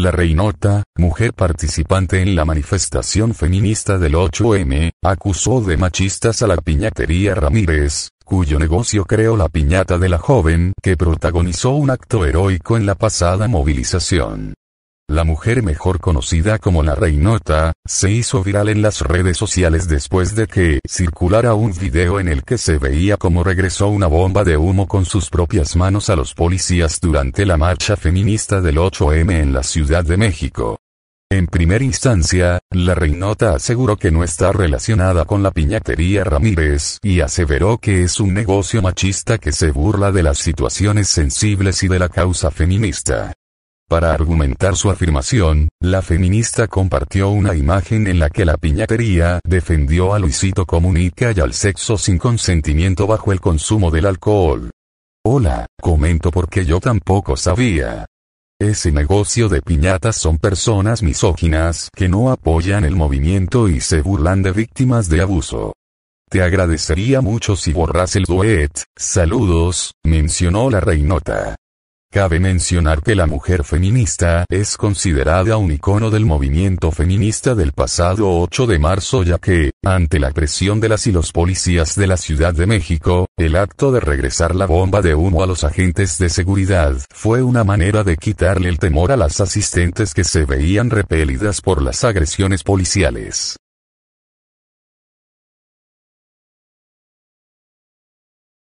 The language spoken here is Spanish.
La reinota, mujer participante en la manifestación feminista del 8M, acusó de machistas a la piñatería Ramírez, cuyo negocio creó la piñata de la joven que protagonizó un acto heroico en la pasada movilización. La mujer mejor conocida como la Reinota, se hizo viral en las redes sociales después de que circulara un video en el que se veía cómo regresó una bomba de humo con sus propias manos a los policías durante la marcha feminista del 8M en la Ciudad de México. En primera instancia, la Reinota aseguró que no está relacionada con la piñatería Ramírez y aseveró que es un negocio machista que se burla de las situaciones sensibles y de la causa feminista. Para argumentar su afirmación, la feminista compartió una imagen en la que la piñatería defendió a Luisito Comunica y al sexo sin consentimiento bajo el consumo del alcohol. Hola, comento porque yo tampoco sabía. Ese negocio de piñatas son personas misóginas que no apoyan el movimiento y se burlan de víctimas de abuso. Te agradecería mucho si borras el duet, saludos, mencionó la reinota. Cabe mencionar que la mujer feminista es considerada un icono del movimiento feminista del pasado 8 de marzo ya que, ante la presión de las y los policías de la Ciudad de México, el acto de regresar la bomba de humo a los agentes de seguridad fue una manera de quitarle el temor a las asistentes que se veían repelidas por las agresiones policiales.